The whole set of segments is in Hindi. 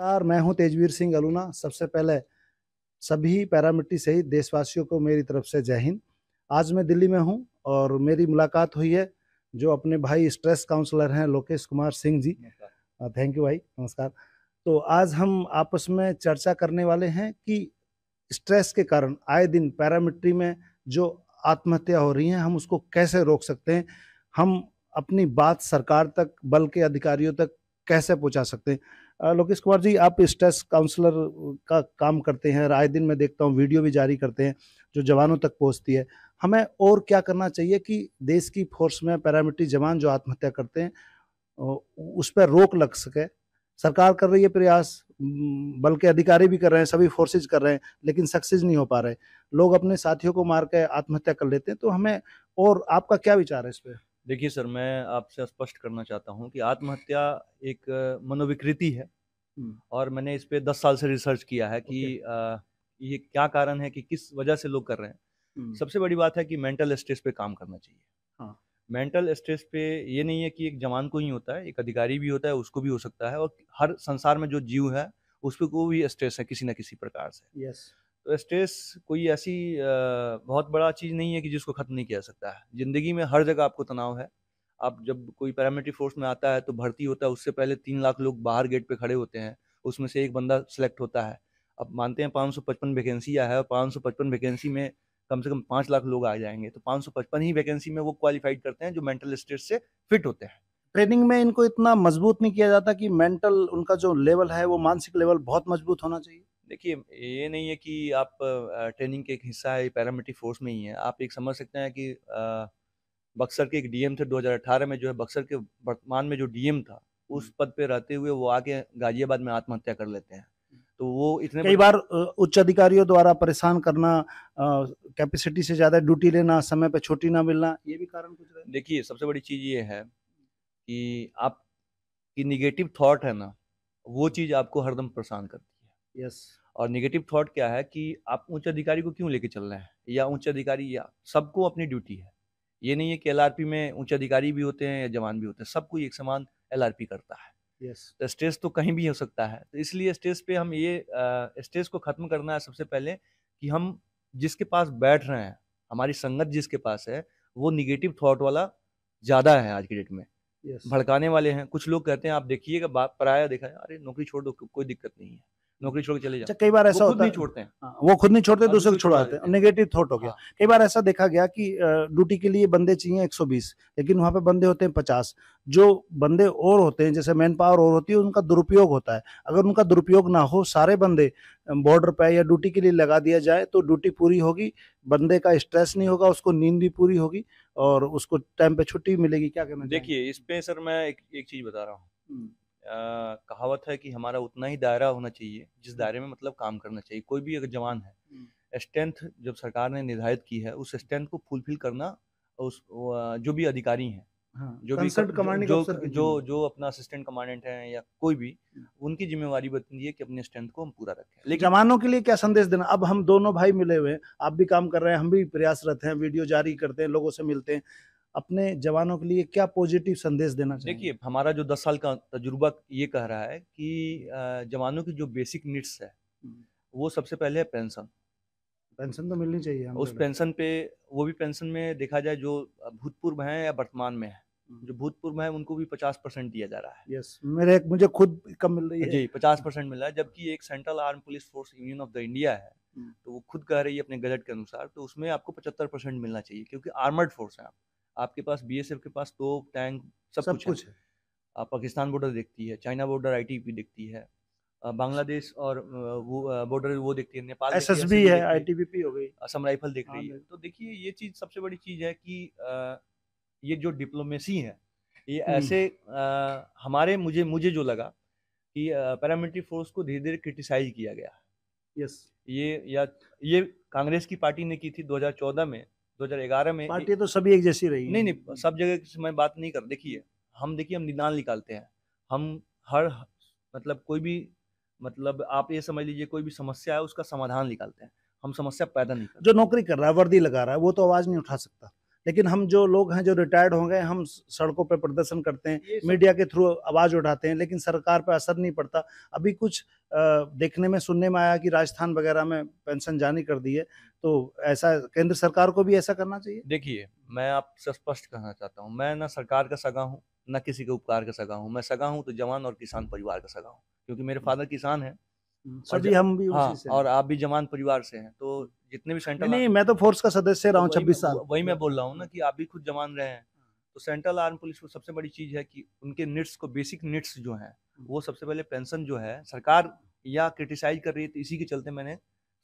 नमस्कार मैं हूं तेजवीर सिंह अलूना सबसे पहले सभी पैरामिट्री सहित देशवासियों को मेरी तरफ से जय हिंद आज मैं दिल्ली में हूं और मेरी मुलाकात हुई है जो अपने भाई स्ट्रेस काउंसलर हैं लोकेश कुमार सिंह जी थैंक यू भाई नमस्कार तो आज हम आपस में चर्चा करने वाले हैं कि स्ट्रेस के कारण आए दिन पैरामिट्री में जो आत्महत्या हो रही हैं हम उसको कैसे रोक सकते हैं हम अपनी बात सरकार तक बल के अधिकारियों तक कैसे पहुंचा सकते हैं लोकेश कुमार जी आप स्ट्रेस काउंसलर का काम करते हैं राय दिन में देखता हूँ वीडियो भी जारी करते हैं जो जवानों तक पहुँचती है हमें और क्या करना चाहिए कि देश की फोर्स में पैरामिलिट्री जवान जो आत्महत्या करते हैं उस पर रोक लग सके सरकार कर रही है प्रयास बल्कि अधिकारी भी कर रहे हैं सभी फोर्सेज कर रहे हैं लेकिन सक्सेस नहीं हो पा रहे लोग अपने साथियों को मार के आत्महत्या कर लेते हैं तो हमें और आपका क्या विचार है इस पर देखिए सर मैं आपसे स्पष्ट करना चाहता हूँ कि आत्महत्या एक मनोविकृति है हम्म। और मैंने इस पर दस साल से रिसर्च किया है कि आ, ये क्या कारण है कि किस वजह से लोग कर रहे हैं हम्म। सबसे बड़ी बात है कि मेंटल स्ट्रेस पे काम करना चाहिए हाँ। मेंटल स्ट्रेस पे ये नहीं है कि एक जवान को ही होता है एक अधिकारी भी होता है उसको भी हो सकता है और हर संसार में जो जीव है उस पर कोई भी स्ट्रेस है किसी ना किसी प्रकार से यस तो स्ट्रेस कोई ऐसी बहुत बड़ा चीज़ नहीं है कि जिसको ख़त्म नहीं किया सकता है ज़िंदगी में हर जगह आपको तनाव है आप जब कोई पैरामिलिट्री फोर्स में आता है तो भर्ती होता है उससे पहले तीन लाख लोग बाहर गेट पे खड़े होते हैं उसमें से एक बंदा सेलेक्ट होता है अब मानते हैं पाँच सौ पचपन वैकेंसी आया है और पाँच सौ पचपन वैकेंसी में कम से कम पाँच लाख लोग आ जाएंगे तो पाँच सौ पचपन ही वैकेंसी में वो क्वालिफाइड करते हैं जो मेंटल स्टेट से फिट होते हैं ट्रेनिंग में इनको इतना मजबूत नहीं किया जाता कि मेंटल उनका जो लेवल है वो मानसिक लेवल बहुत मजबूत होना चाहिए देखिए ये नहीं है कि आप ट्रेनिंग के एक हिस्सा है पैरामिलिट्री फोर्स में ही है आप एक समझ सकते हैं कि बक्सर के एक डीएम थे 2018 में जो है बक्सर के वर्तमान में जो डीएम था उस हम्म। पद पे रहते हुए वो आके गाजियाबाद में आत्महत्या कर लेते हैं तो वो इतने कई बार उच्च अधिकारियों द्वारा परेशान करना कैपेसिटी से ज़्यादा ड्यूटी लेना समय पे छुट्टी ना मिलना ये भी कारण कुछ देखिए सबसे बड़ी चीज़ ये है कि आप की निगेटिव थॉट है ना वो हम्म। चीज़ आपको हरदम परेशान करती है यस और निगेटिव थॉट क्या है कि आप उच्च अधिकारी को क्यों लेके चल रहे हैं या उच्च अधिकारी या सबको अपनी ड्यूटी है ये नहीं है कि एल में उच्च अधिकारी भी होते हैं या जवान भी होते हैं सबको एक समान एल करता है yes. तो स्ट्रेस तो कहीं भी हो सकता है तो इसलिए स्ट्रेस पे हम ये स्ट्रेस को ख़त्म करना है सबसे पहले कि हम जिसके पास बैठ रहे हैं हमारी संगत जिसके पास है वो निगेटिव थॉट वाला ज़्यादा है आज की डेट में yes. भड़काने वाले हैं कुछ लोग कहते हैं आप देखिएगा पराया देखा है अरे नौकरी छोड़ दो कोई दिक्कत नहीं है नौकरी छोड़ के चले जाते अच्छा, कई बार ऐसा होता है छोड़ते हैं हाँ, वो खुद नहीं छोड़ते हाँ, दूसरे को छोड़ाते हैं नेगेटिव थॉट हो गया हाँ। कई बार ऐसा देखा गया कि ड्यूटी के लिए बंदे चाहिए 120 लेकिन वहां पे बंदे होते हैं 50 जो बंदे और होते हैं जैसे मैन पावर और होती है उनका दुरुपयोग होता है अगर उनका दुरुपयोग ना हो सारे बंदे बॉर्डर पे या ड्यूटी के लिए लगा दिया जाए तो ड्यूटी पूरी होगी बंदे का स्ट्रेस नहीं होगा उसको नींद भी पूरी होगी और उसको टाइम पे छुट्टी मिलेगी क्या कहना देखिए इस पे सर मैं एक, एक चीज़ बता रहा हूँ हम्म। कहावत है कि हमारा उतना ही दायरा होना चाहिए जिस दायरे में मतलब काम करना चाहिए कोई भी अगर जवान है स्ट्रेंथ जब सरकार ने निर्धारित की है उस स्ट्रेंथ को फुलफिल करना उस जो भी अधिकारी हैं हाँ, जो भी जो, जो जो जो अपना असिस्टेंट कमांडेंट है या कोई भी उनकी जिम्मेवारी बनती है कि अपने स्ट्रेंथ को हम पूरा रखें लेकिन जवानों के लिए क्या संदेश देना अब हम दोनों भाई मिले हुए हैं आप भी काम कर रहे हैं हम भी प्रयासरत हैं वीडियो जारी करते हैं लोगों से मिलते हैं अपने जवानों के लिए क्या पॉजिटिव संदेश देना चाहिए देखिए हमारा जो दस साल का तजुर्बा ये कह रहा है कि जवानों की जो बेसिक नीड्स है हम्म। वो सबसे पहले है पेंशन पेंशन तो मिलनी चाहिए उस पेंशन पे वो भी पेंशन में देखा जाए जो भूतपूर्व है या वर्तमान में है हम्म। जो भूतपूर्व है उनको भी पचास परसेंट दिया जा रहा है यस मेरे एक मुझे खुद कम मिल रही है जी पचास परसेंट मिल रहा है जबकि एक central arm police force union of the India है हम्म। तो वो खुद कह रही है अपने गजट के अनुसार तो उसमें आपको पचहत्तर परसेंट मिलना चाहिए क्योंकि आर्मर्ड फोर्स है आप आपके पास बीएसएफ के पास तो टैंक सब, सब कुछ, कुछ है, है। आप पाकिस्तान बॉर्डर देखती है चाइना बॉर्डर आईटीबी देखती है बांग्लादेश और वो बॉर्डर वो देखती है नेपाल एस एस बी है आईटीबीपी हो गई असम राइफल देख हाँ, रही है तो देखिए ये चीज सबसे बड़ी चीज है कि ये जो डिप्लोमेसी है ये हम्म। ऐसे हमारे मुझे मुझे जो लगा कि पैरामिलिट्री फोर्स को धीरे धीरे क्रिटिसाइज किया गया यस ये या ये कांग्रेस की पार्टी ने की थी 2014 में ग्यारह में पार्टी तो सभी एक जैसी रही नहीं नहीं सब जगह की मैं बात नहीं कर देखिए हम देखिए हम निदान निकालते हैं हम हर मतलब कोई भी मतलब आप ये समझ लीजिए कोई भी समस्या है उसका समाधान निकालते हैं हम समस्या पैदा नहीं करते जो नौकरी कर रहा है वर्दी लगा रहा है वो तो आवाज नहीं उठा सकता लेकिन हम जो लोग हैं जो रिटायर्ड हो गए हम सड़कों पर प्रदर्शन करते हैं मीडिया के थ्रू आवाज़ उठाते हैं लेकिन सरकार पर असर नहीं पड़ता अभी कुछ देखने में सुनने में आया कि राजस्थान वगैरह में पेंशन जारी कर दी है तो ऐसा केंद्र सरकार को भी ऐसा करना चाहिए देखिए मैं आपसे स्पष्ट कहना चाहता हूँ मैं ना सरकार का सगा हूँ ना किसी के उपकार का सगा हूँ मैं सगा हूँ तो जवान और किसान परिवार का सगा हूँ क्योंकि मेरे हम्म। फादर किसान हैं सभी हम भी हाँ, उसी से और आप भी जवान परिवार से हैं तो जितने भी सेंट्रल नहीं मैं तो फोर्स का सदस्य रहा हूँ छब्बीस साल वही मैं बोल रहा हूँ ना कि आप भी खुद जवान रहे हैं तो सेंट्रल आर्म पुलिस को सबसे बड़ी चीज़ है कि उनके निट्स को बेसिक निट्स जो है वो सबसे पहले पेंशन जो है सरकार या क्रिटिसाइज कर रही है तो इसी के चलते मैंने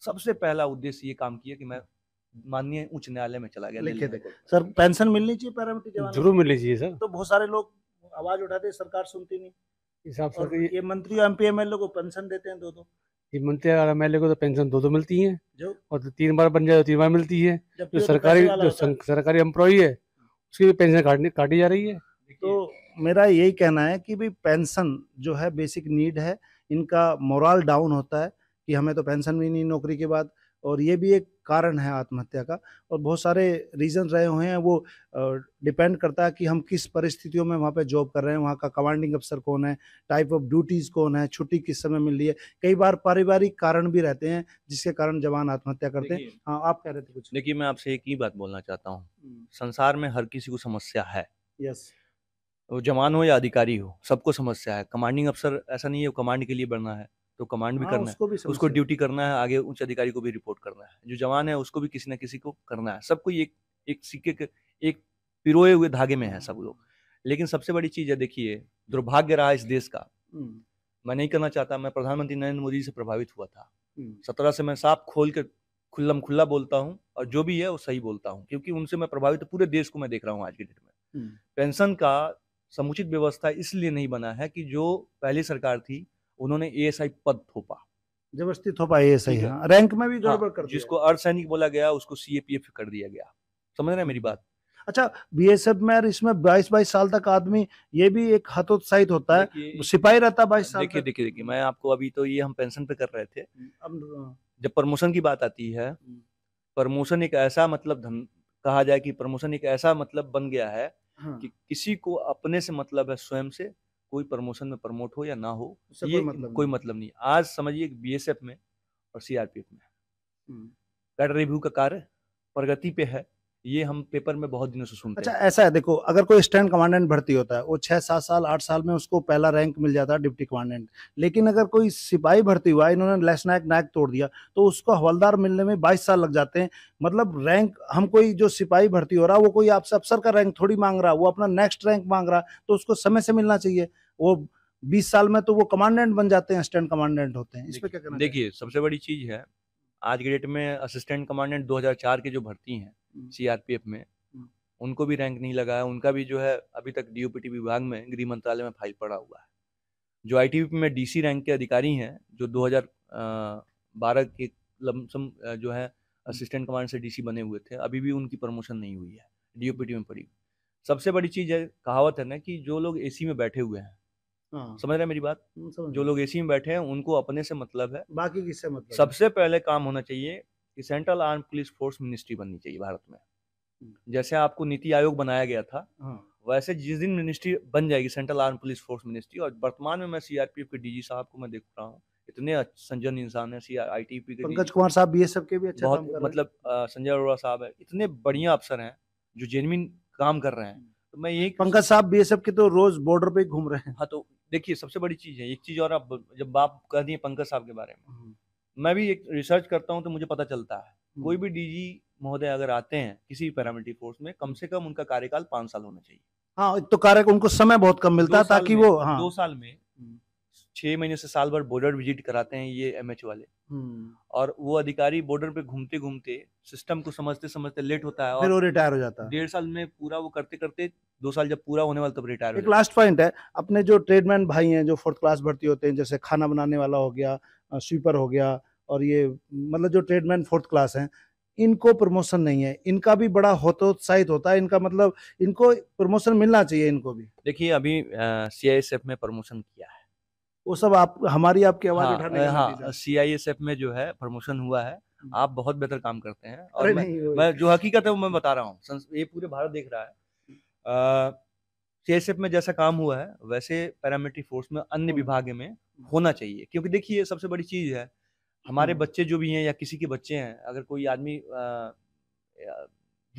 सबसे पहला उद्देश्य ये काम किया कि मैं माननीय उच्च न्यायालय में चला गया लिखे सर पेंशन मिलनी चाहिए पैरामिलिट्री जरूर मिलनी चाहिए सर तो बहुत सारे लोग आवाज उठाते सरकार सुनती नहीं हिसाब से तो ये, ये मंत्री एम पी एमएलए को पेंशन देते हैं दो दो ये मंत्री और एमएलए को तो पेंशन दो दो मिलती है जो और तो तीन बार बन जाए तो तीन बार मिलती है जो तो सरकारी जो सरकारी एम्प्लॉय है उसकी भी पेंशन काटी जा रही है तो मेरा यही कहना है कि भाई पेंशन जो है बेसिक नीड है इनका मोरल डाउन होता है कि हमें तो पेंशन भी नहीं नौकरी के बाद और ये भी एक कारण है आत्महत्या का और बहुत सारे रीज़न रहे हुए हैं वो डिपेंड करता है कि हम किस परिस्थितियों में वहाँ पे जॉब कर रहे हैं वहाँ का कमांडिंग अफसर कौन है टाइप ऑफ ड्यूटीज़ कौन है छुट्टी किस समय मिल रही है कई बार पारिवारिक कारण भी रहते हैं जिसके कारण जवान आत्महत्या करते हैं हाँ आप कह रहे थे कुछ देखिए मैं आपसे एक ही बात बोलना चाहता हूँ हम्म। संसार में हर किसी को समस्या है यस वो जवान हो या अधिकारी हो सबको समस्या है कमांडिंग अफसर ऐसा नहीं है कमांड के लिए बढ़ना है तो कमांड भी हाँ, करना है उसको ड्यूटी करना है आगे उच्च अधिकारी को भी रिपोर्ट करना है जो जवान है उसको भी किसी ना किसी को करना है सबको एक एक सिक्के के एक पिरोए हुए धागे में है सब लोग लेकिन सबसे बड़ी चीज है देखिए दुर्भाग्य रहा इस देश का मैं नहीं करना चाहता मैं प्रधानमंत्री नरेंद्र मोदी से प्रभावित हुआ था सत्रह से मैं साफ खोल कर खुल्लम खुल्ला बोलता हूँ और जो भी है वो सही बोलता हूँ क्योंकि उनसे मैं प्रभावित पूरे देश को मैं देख रहा हूँ आज के डेट में पेंशन का समुचित व्यवस्था इसलिए नहीं बना है कि जो पहली सरकार थी उन्होंने एएसआई पद थोपा जबरदस्ती थोपा एएसआई है रैंक में भी गड़बड़ हाँ, कर जिसको अर्धसैनिक बोला गया उसको सीएपीएफ कर दिया गया समझ रहे हैं मेरी बात अच्छा बी एस एफ में इसमें बाईस बाईस साल तक आदमी ये भी एक हतोत्साहित होता है सिपाही रहता है बाईस साल देखिए देखिए देखिए मैं आपको अभी तो ये हम पेंशन पे कर रहे थे अब हाँ। जब प्रमोशन की बात आती है हम्म। प्रमोशन एक ऐसा मतलब धन कहा जाए कि प्रमोशन एक ऐसा मतलब बन गया है हाँ। कि किसी को अपने से मतलब है स्वयं से कोई प्रमोशन में प्रमोट हो या ना हो अच्छा, ये कोई मतलब, कोई मतलब नहीं आज समझिए बी एस एफ में और सीआरपीएफ में कैडर हम्म। रिव्यू का कार्य प्रगति पे है ये हम पेपर में बहुत दिनों से सुनते अच्छा ऐसा है देखो अगर कोई स्टैंड कमांडेंट भर्ती होता है वो छह सात साल आठ साल में उसको पहला रैंक मिल जाता है डिप्टी कमांडेंट लेकिन अगर कोई सिपाही भर्ती हुआ इन्होंने लेस नायक नायक तोड़ दिया तो उसको हवलदार मिलने में बाईस साल लग जाते हैं मतलब रैंक हम कोई जो सिपाही भर्ती हो रहा है वो कोई आपसे अफसर का रैंक थोड़ी मांग रहा वो अपना नेक्स्ट रैंक मांग रहा तो उसको समय से मिलना चाहिए वो बीस साल में तो वो कमांडेंट बन जाते हैं असिस्टेंट कमांडेंट होते हैं इस पर क्या करना देखिए सबसे बड़ी चीज है आज के डेट में असिस्टेंट कमांडेंट 2004 के जो भर्ती हैं सीआरपीएफ हम्म। में हम्म। उनको भी रैंक नहीं लगा है उनका भी जो है अभी तक डीओपीटी विभाग में गृह मंत्रालय में फाइल पड़ा हुआ है जो आई में डीसी रैंक के अधिकारी हैं जो 2012 के लमसम जो है असिस्टेंट कमांड से डीसी बने हुए थे अभी भी उनकी प्रमोशन नहीं हुई है डीओपीटी में पड़ी सबसे बड़ी चीज़ है कहावत है ना कि जो लोग एसी में बैठे हुए हैं हाँ। समझ रहे मेरी बात हम्म, जो लोग एसी में बैठे हैं उनको अपने से मतलब है बाकी किससे मतलब सबसे पहले काम होना चाहिए कि central arm police force ministry बननी चाहिए भारत में हम्म। जैसे आपको नीति आयोग बनाया गया था हाँ। वैसे जिस दिन मिनिस्ट्री बन जाएगी central arm police force ministry और वर्तमान में मैं सीआरपीएफ के डीजी साहब को मैं देख रहा हूँ इतने संजन इंसान है C I T P Pankaj Kumar sahab B S F के भी अच्छा बहुत मतलब संजय अरोड़ा साहब है इतने बढ़िया अफसर हैं जो जेनविन काम कर रहे हैं हम्म। तो मैं यही पंकज साहब बी एस एफ के तो रोज बॉर्डर पे घूम रहे हैं हाँ तो देखिए सबसे बड़ी चीज़ है एक चीज़ और आप जब आप कह दिए पंकज साहब के बारे में मैं भी एक रिसर्च करता हूँ तो मुझे पता चलता है कोई भी डीजी महोदय अगर आते हैं किसी पैरामिलिट्री फोर्स में कम से कम उनका कार्यकाल पाँच साल होना चाहिए हाँ तो कार्य उनको समय बहुत कम मिलता है ताकि वो हाँ। दो साल में छह महीने से साल भर बॉर्डर विजिट कराते हैं ये एम वाले हम्म। और वो अधिकारी बॉर्डर पे घूमते घूमते सिस्टम को समझते समझते लेट होता है फिर रिटायर हो जाता है डेढ़ साल में पूरा वो करते करते दो साल जब पूरा होने वाला तब रिटायर एक लास्ट पॉइंट है अपने जो ट्रेडमैन भाई हैं जो फोर्थ क्लास भर्ती होते हैं जैसे खाना बनाने वाला हो गया स्वीपर हो गया और ये मतलब जो ट्रेडमैन फोर्थ क्लास हैं इनको प्रमोशन नहीं है इनका भी बड़ा होतोत्साहित होता है इनका मतलब इनको प्रमोशन मिलना चाहिए इनको भी देखिए अभी सी आई एस एफ में प्रमोशन किया है वो सब आप हमारी आपकी आवाज हाँ, उठाने हाँ, सी आई एस एफ में जो है प्रमोशन हुआ है हम्म। आप बहुत बेहतर काम करते हैं और मैं, मैं जो हकीकत है वो मैं बता रहा हूँ ये पूरे भारत देख रहा है सी हम्म। में जैसा काम हुआ है वैसे पैरामिलिट्री फोर्स में अन्य हम्म। विभाग में होना चाहिए क्योंकि देखिए सबसे बड़ी चीज है हमारे बच्चे जो भी हैं या किसी के बच्चे हैं अगर कोई आदमी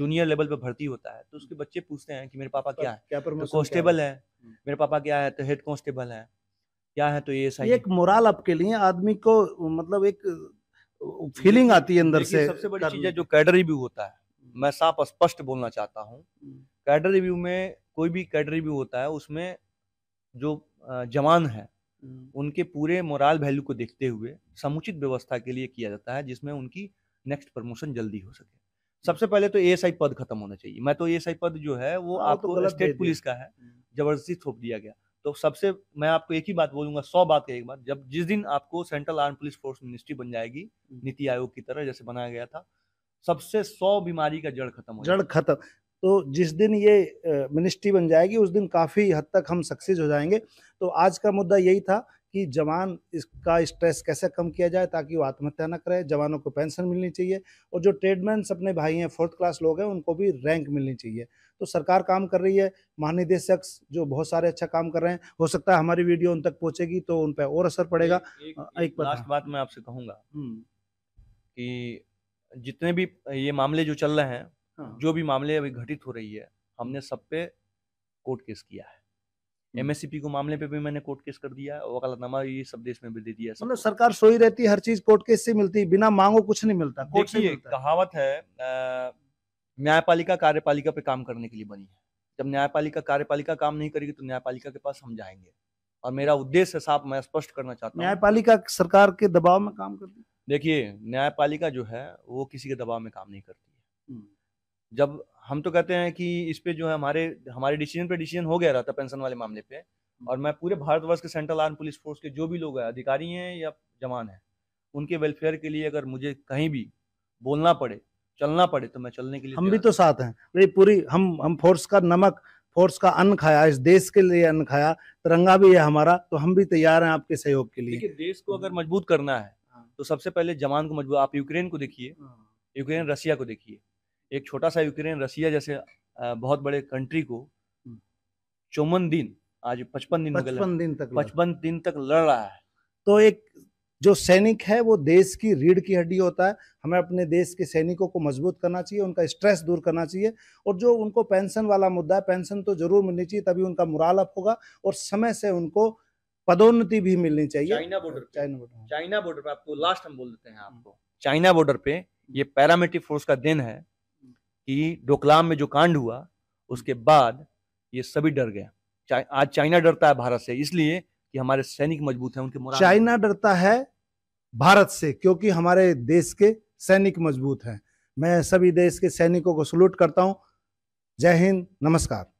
जूनियर लेवल पर भर्ती होता है तो उसके बच्चे पूछते हैं कि मेरे पापा क्या है क्या तो है मेरे पापा क्या है तो हेड कॉन्स्टेबल है क्या है तो ये सही एक मोराल आपके लिए आदमी को मतलब एक फीलिंग आती है अंदर से सबसे बड़ी चीज है जो कैडर रिव्यू होता है मैं साफ स्पष्ट बोलना चाहता हूँ हम्म। कैडर रिव्यू में कोई भी कैडर रिव्यू होता है उसमें जो जवान है हम्म। उनके पूरे मोराल वैल्यू को देखते हुए समुचित व्यवस्था के लिए किया जाता है जिसमें उनकी नेक्स्ट प्रमोशन जल्दी हो सके सबसे हम्म। पहले तो एएसआई पद खत्म होना चाहिए मैं तो एएसआई पद जो है वो हाँ, तो आपको तो स्टेट पुलिस का है जबरदस्ती थोप दिया गया तो सबसे मैं आपको एक ही बात बोलूंगा सौ बात का एक बात जब जिस दिन आपको central arm police force ministry बन जाएगी हम्म। नीति आयोग की तरह जैसे बनाया गया था सबसे सौ बीमारी का जड़ खत्म हो जड़ खत्म तो जिस दिन ये मिनिस्ट्री बन जाएगी उस दिन काफ़ी हद तक हम सक्सेस हो जाएंगे तो आज का मुद्दा यही था कि जवान इसका स्ट्रेस कैसे कम किया जाए ताकि वो आत्महत्या न करे जवानों को पेंशन मिलनी चाहिए और जो ट्रेडमैन अपने भाई हैं फोर्थ क्लास लोग हैं उनको भी रैंक मिलनी चाहिए तो सरकार काम कर रही है महानिदेशक जो बहुत सारे अच्छा काम कर रहे हैं हो सकता है हमारी वीडियो उन तक पहुंचेगी तो उन पर और असर पड़ेगा एक, एक, एक लास्ट हाँ। बात मैं आपसे कहूँगा हम्म। कि जितने भी ये मामले जो चल रहे हैं हाँ। जो भी मामले अभी घटित हो रही है हमने सब पे कोर्ट केस किया है एमएससीपी हम्म। को मामले पे भी मैंने कोर्ट केस कर दिया वकालतनामा ये सब देश में भी दे दिया मतलब सरकार सोई रहती हर चीज कोर्ट केस से मिलती बिना मांगो कुछ नहीं मिलता कोर्ट से कहावत है न्यायपालिका कार्यपालिका पे काम करने के लिए बनी है जब न्यायपालिका कार्यपालिका काम नहीं करेगी तो न्यायपालिका के पास हम जाएंगे और मेरा उद्देश्य साफ मैं स्पष्ट करना चाहता हूँ न्यायपालिका सरकार के दबाव में काम करती है देखिए न्यायपालिका जो है वो किसी के दबाव में काम नहीं करती है हम्म। जब हम तो कहते हैं कि इस पे जो है हमारे हमारे डिसीजन पे डिसीजन हो गया रहता पेंशन वाले मामले पे और मैं पूरे भारतवर्ष के सेंट्रल आर्म पुलिस फोर्स के जो भी लोग हैं अधिकारी हैं या जवान हैं उनके वेलफेयर के लिए अगर मुझे कहीं भी बोलना पड़े चलना पड़े तो मैं चलने के लिए हम भी तो साथ हैं भाई पूरी हम हम फोर्स का नमक फोर्स का अन्न खाया इस देश के लिए अन्न खाया तिरंगा भी है हमारा तो हम भी तैयार हैं आपके सहयोग के लिए देश को हाँ। अगर मजबूत करना है हाँ। तो सबसे पहले जवान को मजबूत आप यूक्रेन को देखिए हाँ। यूक्रेन रशिया को देखिए एक छोटा सा यूक्रेन रसिया जैसे बहुत बड़े कंट्री को चौवन दिन आज पचपन दिन पचपन दिन तक पचपन दिन तक लड़ रहा है तो एक जो सैनिक है वो देश की रीढ़ की हड्डी होता है हमें अपने देश के सैनिकों को मजबूत करना चाहिए उनका स्ट्रेस दूर करना चाहिए और जो उनको पेंशन वाला मुद्दा है पेंशन तो जरूर मिलनी चाहिए तभी उनका मुराल अप होगा और समय से उनको पदोन्नति भी मिलनी चाहिए चाइना बॉर्डर चाइना बॉर्डर हाँ। चाइना बॉर्डर पे आपको लास्ट हम बोल देते हैं हाँ। आपको चाइना बॉर्डर पे ये पैरामिलिट्री फोर्स का दिन है कि डोकलाम में जो कांड हुआ उसके हम्म। बाद ये सभी डर गए चा, आज चाइना डरता है भारत से इसलिए कि हमारे सैनिक मजबूत हैं उनके चाइना डरता है भारत से क्योंकि हमारे देश के सैनिक मजबूत हैं मैं सभी देश के सैनिकों को सलूट करता हूं जय हिंद नमस्कार